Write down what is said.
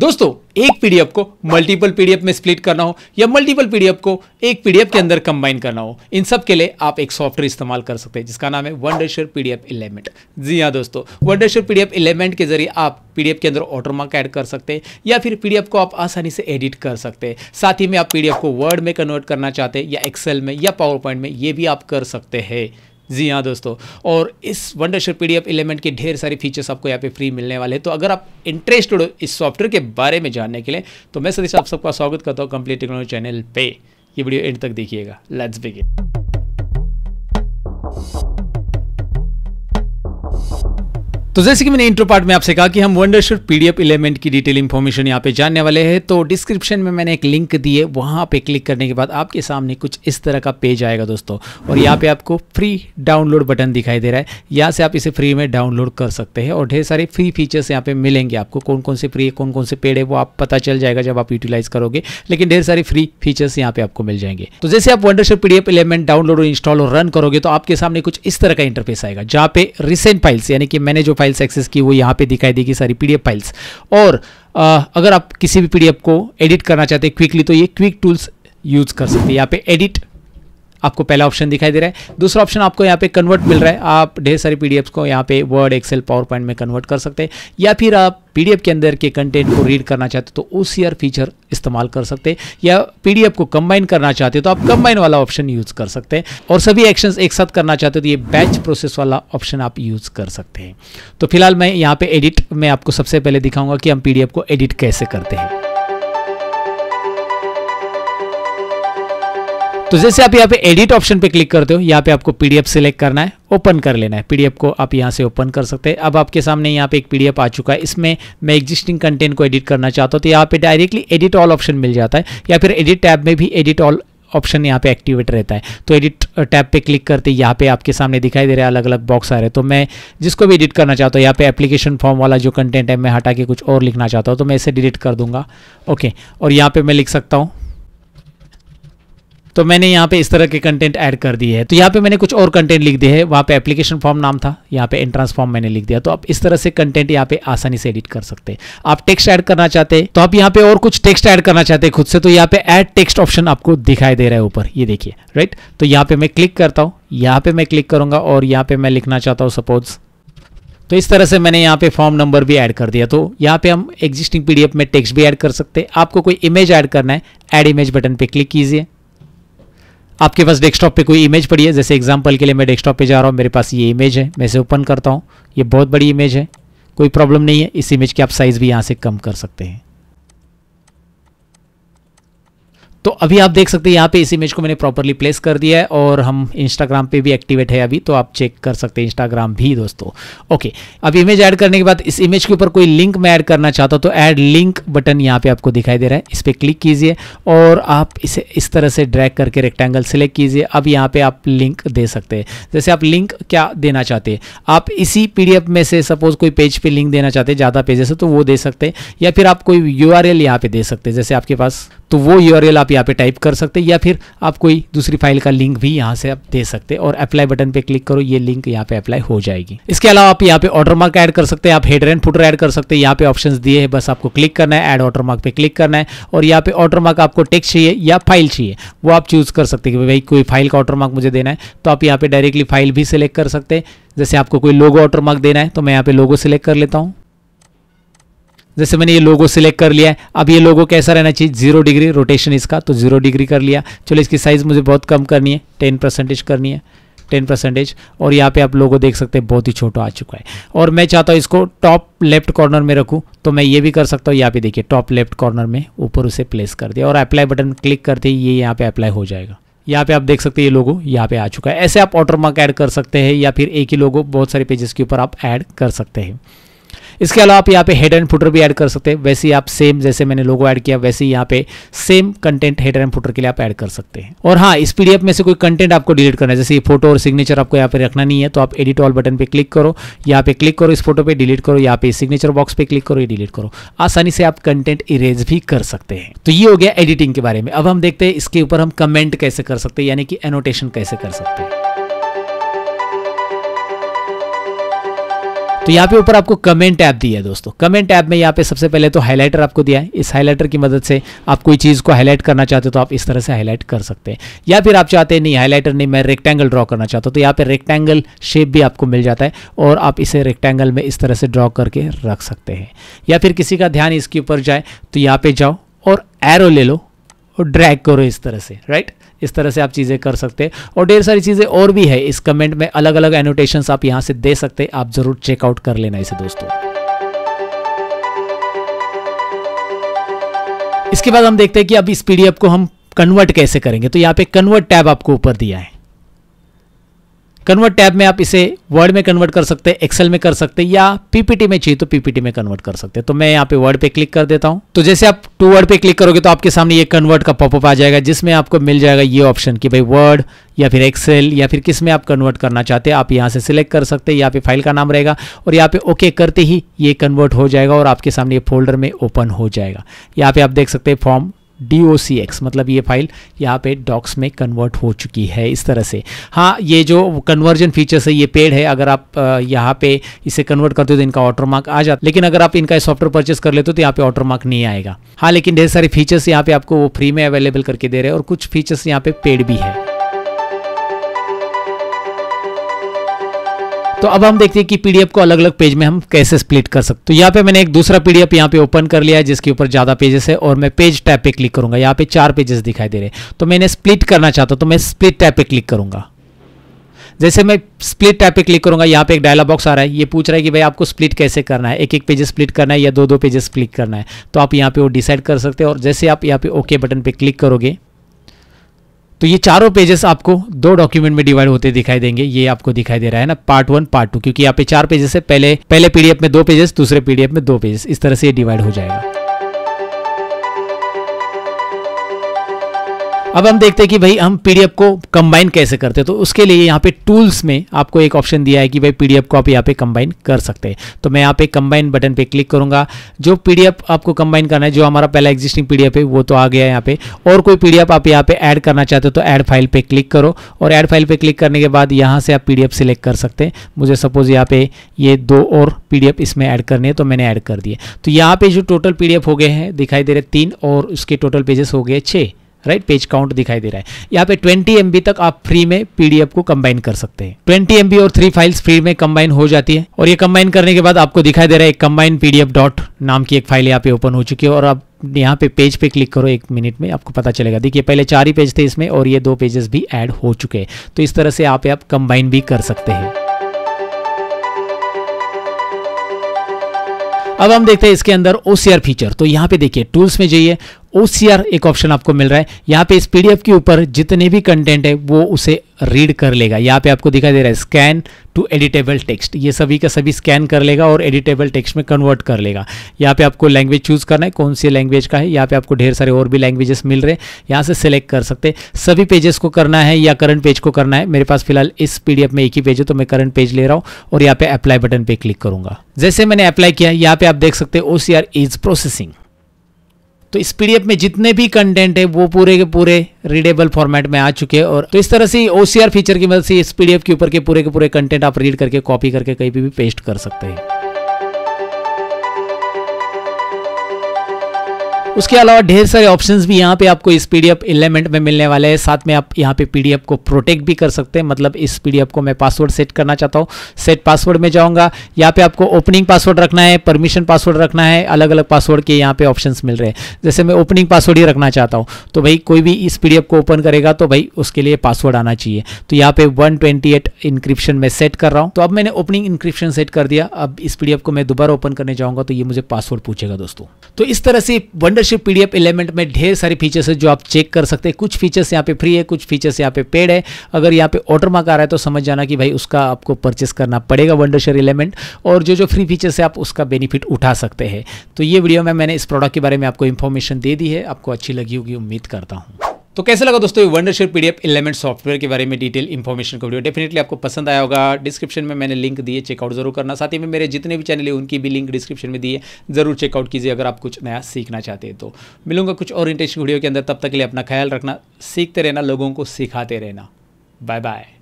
दोस्तों एक पीडीएफ को मल्टीपल पीडीएफ में स्प्लिट करना हो या मल्टीपल पीडीएफ को एक पीडीएफ के अंदर कंबाइन करना हो इन सब के लिए आप एक सॉफ्टवेयर इस्तेमाल कर सकते हैं जिसका नाम है वन डेशर पीडीएफ इलेमेंट जी हाँ दोस्तों वन डेशर पीडीएफ इलेमेंट के जरिए आप पीडीएफ के अंदर ऑटोमार्क ऐड कर सकते हैं या फिर पीडीएफ को आप आसानी से एडिट कर सकते हैं साथ ही में आप पीडीएफ को वर्ड में कन्वर्ट करना चाहते हैं या एक्सेल में या पावर पॉइंट में ये भी आप कर सकते हैं जी हाँ दोस्तों और इस वंडरशिप पी एलिमेंट के ढेर सारे फीचर्स आपको यहाँ पे फ्री मिलने वाले हैं तो अगर आप इंटरेस्टेड हो इस सॉफ्टवेयर के बारे में जानने के लिए तो मैं सतीश आप सबका स्वागत करता हूँ कंप्लीट टेक्नोलॉजी चैनल पे ये वीडियो एंड तक देखिएगा लेट्स बिगिन तो जैसे कि मैंने इंट्रो पार्ट में आपसे कहा कि हम वंडरशुर पीडीएफ एलिमेंट की डिटेल इन्फॉर्मेशन यहाँ पे जानने वाले हैं तो डिस्क्रिप्शन में मैंने एक लिंक दिए वहां वहाँ पे क्लिक करने के बाद आपके सामने कुछ इस तरह का पेज आएगा दोस्तों और यहाँ पे आपको फ्री डाउनलोड बटन दिखाई दे रहा है यहाँ से आप इसे फ्री में डाउनलोड कर सकते हैं और ढेर सारे फ्री फीचर्स यहाँ पे मिलेंगे आपको कौन कौन से फ्री है कौन कौन से पेड है वो आप पता चल जाएगा जब आप यूटिलाइज करोगे लेकिन ढेर सारे फ्री फीचर्स यहाँ पे आपको मिल जाएंगे तो जैसे आप वंडरशुर पीडीएफ एलिमेंट डाउनलोड और इंस्टॉल और रन करोगे तो आपके सामने कुछ इस तरह का इंटरफेस आएगा जहाँ पे रिसेंट फाइल्स यानी कि मैंने जो फाइल्स एक्सेस की वो यहाँ पे दिखाई देगी सारी पी फाइल्स और आ, अगर आप किसी भी पी को एडिट करना चाहते हैं क्विकली तो ये क्विक टूल्स यूज़ कर सकते हैं यहाँ पे एडिट आपको पहला ऑप्शन दिखाई दे रहा है दूसरा ऑप्शन आपको यहाँ पे कन्वर्ट मिल रहा है आप ढेर सारी पीडीएफ को यहाँ पे वर्ड एक्सेल पावर पॉइंट में कन्वर्ट कर सकते हैं या फिर आप पीडीएफ के अंदर के कंटेंट को रीड करना चाहते हो तो ओ फीचर इस्तेमाल कर सकते हैं या पीडीएफ को कंबाइन करना चाहते हो तो आप कंबाइन वाला ऑप्शन यूज कर सकते हैं और सभी एक्शन एक साथ करना चाहते हो तो ये बैच प्रोसेस वाला ऑप्शन आप यूज कर सकते हैं तो फिलहाल मैं यहाँ पे एडिट में आपको सबसे पहले दिखाऊंगा कि हम पीडीएफ को एडिट कैसे करते हैं तो जैसे आप यहाँ पे एडिट ऑप्शन पे क्लिक करते हो यहाँ पे आपको पीडीएफ सिलेक्ट करना है ओपन कर लेना है पीडीएफ को आप यहाँ से ओपन कर सकते हैं अब आपके सामने यहाँ पे एक पीडीएफ आ चुका है इसमें मैं एग्जिस्टिंग कंटेंट को एडिट करना चाहता हूँ तो यहाँ पे डायरेक्टली एडिट ऑल ऑप्शन मिल जाता है या फिर एडिट टैब में भी एडिट ऑल ऑप्शन यहाँ पे एक्टिवेट रहता है तो एडिट टैब uh, पे क्लिक करते यहाँ पे आपके सामने दिखाई दे रहा है अलग अलग बॉक्स आ रहे हैं तो मैं जिसको भी एडिट करना चाहता हूँ यहाँ पे एप्लीकेशन फॉर्म वाला जो कंटेंट है मैं हटा के कुछ और लिखना चाहता हूँ तो मैं इसे डिलीट कर दूंगा ओके और यहाँ पे मैं लिख सकता हूँ तो मैंने यहाँ पे इस तरह के कंटेंट ऐड कर दिए है तो यहाँ पे मैंने कुछ और कंटेंट लिख दिया है वहाँ पे एप्लीकेशन फॉर्म नाम था यहाँ पे एंट्रेंस फॉर्म मैंने लिख दिया तो आप इस तरह से कंटेंट यहाँ पे आसानी से एडिट कर सकते हैं आप टेक्स्ट ऐड करना चाहते हैं तो आप यहाँ पे और कुछ टेक्स्ट ऐड करना चाहते हैं खुद से तो यहाँ पे एड टेक्स्ट ऑप्शन आपको दिखाई दे रहा है ऊपर ये देखिए राइट तो यहाँ पे मैं क्लिक करता हूँ यहाँ पे मैं क्लिक करूंगा और यहाँ पे मैं लिखना चाहता हूँ सपोज तो इस तरह से मैंने यहाँ पे फॉर्म नंबर भी ऐड कर दिया तो यहाँ पे हम एग्जिस्टिंग पीडीएफ में टेक्स्ट भी ऐड कर सकते हैं आपको कोई इमेज ऐड करना है ऐड इमेज बटन पे क्लिक कीजिए आपके पास डेस्कटॉप पे कोई इमेज पड़ी है जैसे एग्जांपल के लिए मैं डेस्कटॉप पे जा रहा हूँ मेरे पास ये इमेज है मैं इसे ओपन करता हूँ ये बहुत बड़ी इमेज है कोई प्रॉब्लम नहीं है इस इमेज की आप साइज़ भी यहाँ से कम कर सकते हैं तो अभी आप देख सकते हैं यहाँ पे इस इमेज को मैंने प्रॉपरली प्लेस कर दिया है और हम इंस्टाग्राम पे भी एक्टिवेट है अभी तो आप चेक कर सकते हैं इंस्टाग्राम भी दोस्तों ओके अब इमेज ऐड करने के बाद इस इमेज के ऊपर कोई लिंक मैं ऐड करना चाहता हूँ तो ऐड लिंक बटन यहाँ पे आपको दिखाई दे रहा है इस पर क्लिक कीजिए और आप इसे इस तरह से ड्रैक करके रेक्टेंगल सेलेक्ट कीजिए अब यहाँ पे आप लिंक दे सकते हैं जैसे आप लिंक क्या देना चाहते हैं आप इसी पी में से सपोज कोई पेज पर लिंक देना चाहते हैं ज़्यादा पेजेस है तो वो दे सकते हैं या फिर आप कोई यू आर यहाँ पे दे सकते हैं जैसे आपके पास तो वो यू आप यहाँ पे टाइप कर सकते या फिर आप कोई दूसरी फाइल का लिंक भी यहाँ से आप दे सकते और अप्लाई बटन पे क्लिक करो ये लिंक यहाँ पे अप्लाई हो जाएगी इसके अलावा आप यहाँ पे ऑर्डर मार्क ऐड कर सकते हैं आप हेडर एंड फुटर ऐड कर सकते हैं यहाँ पे ऑप्शन दिए हैं बस आपको क्लिक करना है एड ऑर्डर मार्क पे क्लिक करना है और यहाँ पे ऑर्डर मार्क आपको टेक्स चाहिए या फाइल चाहिए वो आप चूज कर सकते हैं कि भाई कोई फाइल का ऑर्डर मार्क मुझे देना है तो आप यहाँ पे डायरेक्टली फाइल भी सिलेक्ट कर सकते हैं जैसे आपको कोई लोगो ऑर्डर मार्क देना है तो मैं यहाँ पे लोगो सिलेक्ट कर लेता हूँ जैसे मैंने ये लोगो सिलेक्ट कर लिया है अब ये लोगो कैसा रहना चाहिए जीरो डिग्री रोटेशन इसका तो जीरो डिग्री कर लिया चलो इसकी साइज़ मुझे बहुत कम करनी है टेन परसेंटेज करनी है टेन परसेंटेज और यहाँ पे आप लोगों देख सकते हैं बहुत ही छोटा आ चुका है और मैं चाहता हूँ इसको टॉप लेफ्ट कॉर्नर में रखूँ तो मैं ये भी कर सकता हूँ यहाँ पे देखिए टॉप लेफ्ट कॉर्नर में ऊपर उसे प्लेस कर दिया और अप्लाई बटन क्लिक करते ही ये यहाँ पे अप्लाई हो जाएगा यहाँ पे आप देख सकते हैं ये लोगो यहाँ पे आ चुका है ऐसे आप ऑटोमार्क ऐड कर सकते हैं या फिर एक ही लोगो बहुत सारे पेजेस के ऊपर आप ऐड कर सकते हैं इसके अलावा आप यहाँ पे हेड एंड फुटर भी ऐड कर सकते हैं वैसे ही आप सेम जैसे मैंने लोगो ऐड किया वैसे ही यहाँ पे same content head and footer के लिए आप ऐड कर सकते हैं और हाँ इस पीडीएफ में से कोई कंटेंट आपको डिलीट करना है जैसे फोटो और सिग्नेचर आपको यहाँ पे रखना नहीं है तो आप एडिट ऑल बटन पे क्लिक करो यहाँ पे क्लिक करो इस फोटो पे डिलीट करो यहाँ पे सिग्नेचर बॉक्स पे क्लिक करो ये डिलीट करो आसानी से आप कंटेंट इरेज भी कर सकते हैं तो ये हो गया एडिटिंग के बारे में अब हम देखते हैं इसके ऊपर हम कमेंट कैसे कर सकते हैं यानी कि एनोटेशन कैसे कर सकते हैं तो यहाँ पे ऊपर आपको कमेंट ऐप दिया है दोस्तों कमेंट ऐप में यहाँ पे सबसे पहले तो हाईलाइटर आपको दिया है इस हाईलाइटर की मदद से आप कोई चीज़ को हाईलाइट करना चाहते हो तो आप इस तरह से हाईलाइट कर सकते हैं या फिर आप चाहते हैं नहीं हाईलाइटर नहीं मैं रेक्टेंगल ड्रॉ करना चाहता हूँ तो यहाँ पे रेक्टेंगल शेप भी आपको मिल जाता है और आप इसे रेक्टेंगल में इस तरह से ड्रॉ करके रख सकते हैं या फिर किसी का ध्यान इसके ऊपर जाए तो यहाँ पर जाओ और एरो ले लो और ड्रैग करो इस तरह से राइट इस तरह से आप चीज़ें कर सकते हैं और ढेर सारी चीज़ें और भी है इस कमेंट में अलग अलग एनोटेशंस आप यहाँ से दे सकते हैं आप ज़रूर चेकआउट कर लेना इसे दोस्तों इसके बाद हम देखते हैं कि अब इस पीडीएफ को हम कन्वर्ट कैसे करेंगे तो यहाँ पे कन्वर्ट टैब आपको ऊपर दिया है कन्वर्ट टैब में आप इसे वर्ड में कन्वर्ट कर सकते हैं एक्सेल में कर सकते हैं या पीपीटी में चाहिए तो पीपीटी में कन्वर्ट कर सकते हैं तो मैं यहाँ पे वर्ड पे क्लिक कर देता हूँ तो जैसे आप टू वर्ड पे क्लिक करोगे तो आपके सामने ये कन्वर्ट का पॉपअप आ जाएगा जिसमें आपको मिल जाएगा ये ऑप्शन कि भाई वर्ड या फिर एक्सेल या फिर किस में आप कन्वर्ट करना चाहते हैं आप यहाँ से सिलेक्ट कर सकते हैं यहाँ पे फाइल का नाम रहेगा और यहाँ पे ओके करते ही ये कन्वर्ट हो जाएगा और आपके सामने ये फोल्डर में ओपन हो जाएगा यहाँ पे आप देख सकते हैं फॉर्म डी मतलब ये फाइल यहाँ पे डॉक्स में कन्वर्ट हो चुकी है इस तरह से हाँ ये जो कन्वर्जन फीचर्स है ये पेड है अगर आप यहाँ पे इसे कन्वर्ट करते हो तो इनका ऑटर मार्क आ जाता लेकिन अगर आप इनका सॉफ्टवेयर परचेस कर लेते हो तो यहाँ पे ऑटर मार्क नहीं आएगा हाँ लेकिन ढेर सारे फीचर्स यहाँ पे आपको वो फ्री में अवेलेबल करके दे रहे हैं और कुछ फीचर्स यहाँ पे पेड भी है तो अब हम देखते हैं कि पीडीएफ को अलग अलग पेज में हम कैसे स्प्लिट कर सकते तो यहाँ पे मैंने एक दूसरा पीडीएफ यहाँ पे ओपन कर लिया है जिसके ऊपर ज़्यादा पेजेस है और मैं पेज टाइप पे क्लिक करूंगा यहाँ पे चार पेजेस दिखाई दे रहे तो मैंने स्प्लिट करना चाहता तो मैं स्प्लिट टाइप पे क्लिक करूंगा जैसे मैं स्प्लिट टाइप पे क्लिक करूंगा यहाँ पे एक डायलॉग बॉक्स आ रहा है ये पूछ रहा है कि भाई आपको स्प्लिट कैसे करना है एक एक पेजेस स्प्लिट करना है या दो दो पेजेस स्प्लिट करना है तो आप यहाँ पे वो डिसाइड कर सकते हैं और जैसे आप यहाँ पे ओके बटन पे क्लिक करोगे तो ये चारों पेजेस आपको दो डॉक्यूमेंट में डिवाइड होते दिखाई देंगे ये आपको दिखाई दे रहा है ना पार्ट वन पार्ट टू क्योंकि यहाँ पे चार पेजेस है पहले पहले पीडीएफ में दो पेजेस दूसरे पीडीएफ में दो पेजेस इस तरह से ये डिवाइड हो जाएगा अब हम देखते हैं कि भाई हम पीडीएफ को कंबाइन कैसे करते हैं तो उसके लिए यहाँ पे टूल्स में आपको एक ऑप्शन दिया है कि भाई पीडीएफ को आप यहाँ पे कंबाइन कर सकते हैं तो मैं यहाँ पे कंबाइन बटन पे क्लिक करूंगा जो पीडीएफ आपको कंबाइन करना है जो हमारा पहला एग्जिस्टिंग पीडीएफ है वो तो आ गया है यहाँ पे और कोई पीडीएफ आप यहाँ पे ऐड करना चाहते हो तो ऐड फाइल पर क्लिक करो और ऐड फाइल पर क्लिक करने के बाद यहाँ से आप पी सिलेक्ट कर सकते हैं मुझे सपोज यहाँ पे ये दो और पी इसमें ऐड करनी है तो मैंने ऐड कर दिए तो यहाँ पे जो टोटल पी हो गए हैं दिखाई दे रहे तीन और उसके टोटल पेजेस हो गए छः राइट पेज काउंट दिखाई दे रहा है यहाँ पे 20 एम तक आप फ्री में पीडीएफ को कंबाइन कर सकते हैं 20 एम और थ्री फाइल्स फ्री में कंबाइन हो जाती है और ये कंबाइन करने के बाद आपको दिखाई दे रहा है कंबाइन पीडीएफ डॉट नाम की एक फाइल यहाँ पे ओपन हो चुकी है और आप यहाँ पे पेज पे क्लिक करो एक मिनट में आपको पता चलेगा देखिए पहले चार ही पेज थे इसमें और ये दो पेजेस भी एड हो चुके हैं तो इस तरह से आप, आप कंबाइन भी कर सकते हैं अब हम देखते हैं इसके अंदर ओसीआर फीचर तो यहाँ पे देखिए टूल्स में जाइए ओ एक ऑप्शन आपको मिल रहा है यहाँ पे इस पीडीएफ के ऊपर जितने भी कंटेंट है वो उसे रीड कर लेगा यहाँ पे आपको दिखाई दे रहा है स्कैन टू एडिटेबल टेक्स्ट ये सभी का सभी स्कैन कर लेगा और एडिटेबल टेक्स्ट में कन्वर्ट कर लेगा यहाँ पे आपको लैंग्वेज चूज करना है कौन सी लैंग्वेज का है यहाँ पे आपको ढेर सारे और भी लैंग्वेजेस मिल रहे हैं यहाँ से सिलेक्ट कर सकते सभी पेजेस को करना है या करंट पेज को करना है मेरे पास फिलहाल इस पीडीएफ में एक ही पेज है तो मैं करंट पेज ले रहा हूँ और यहाँ पे अप्लाई बटन पर क्लिक करूंगा जैसे मैंने अप्लाई किया यहाँ पे आप देख सकते हैं ओ इज प्रोसेसिंग तो इस पीडीएफ में जितने भी कंटेंट है वो पूरे के पूरे रीडेबल फॉर्मेट में आ चुके हैं और तो इस तरह से ओसीआर फीचर की मदद से इस पीडीएफ के ऊपर के पूरे के पूरे कंटेंट आप रीड करके कॉपी करके कहीं भी पेस्ट कर सकते हैं उसके अलावा ढेर सारे ऑप्शंस भी यहाँ पे आपको इस पीडीएफ एलिमेंट में मिलने वाले हैं साथ में आप यहाँ पे पीडीएफ को प्रोटेक्ट भी कर सकते हैं मतलब इस पीडीएफ को मैं पासवर्ड सेट करना चाहता हूँ सेट पासवर्ड में जाऊँगा यहाँ पे आपको ओपनिंग पासवर्ड रखना है परमिशन पासवर्ड रखना है अलग अलग पासवर्ड के यहाँ पे ऑप्शन मिल रहे हैं जैसे मैं ओपनिंग पासवर्ड ही रखना चाहता हूँ तो भाई कोई भी इस पीडीएफ को ओपन करेगा तो भाई उसके लिए पासवर्ड आना चाहिए तो यहाँ पे वन ट्वेंटी एट इंक्रिप्शन में सेट कर रहा हूँ तो अब मैंने ओपनिंग इंक्रिप्शन सेट कर दिया अब इस पीडीएफ को मैं दोबारा ओपन करने जाऊँगा तो ये मुझे पासवर्ड पूछेगा दोस्तों तो इस तरह से वंडर मेंबरशिप पीडीएफ एलिमेंट में ढेर सारी फीचर्स है जो आप चेक कर सकते हैं कुछ फीचर्स यहाँ पे फ्री है कुछ फीचर्स यहाँ पे पेड है अगर यहाँ पे ऑर्डर मार्क आ रहा है तो समझ जाना कि भाई उसका आपको परचेस करना पड़ेगा वंडरशेयर एलिमेंट और जो जो फ्री फीचर्स है आप उसका बेनिफिट उठा सकते हैं तो ये वीडियो में मैंने इस प्रोडक्ट के बारे में आपको इन्फॉर्मेशन दे दी है आपको अच्छी लगी होगी उम्मीद करता हूँ तो कैसे लगा दोस्तों Wondership Wondershare PDF Element software के बारे में डिटेल इन्फॉर्मेशन का वीडियो डेफिनेटली आपको पसंद आया होगा डिस्क्रिप्शन में मैंने लिंक दिए चेकआउट जरूर करना साथ ही में मेरे जितने भी चैनल है उनकी भी लिंक डिस्क्रिप्शन में दिए जरूर चेकआउट कीजिए अगर आप कुछ नया सीखना चाहते हैं तो मिलूंगा कुछ और वीडियो के अंदर तब तक के लिए अपना ख्याल रखना सीखते रहना लोगों को सिखाते रहना बाय बाय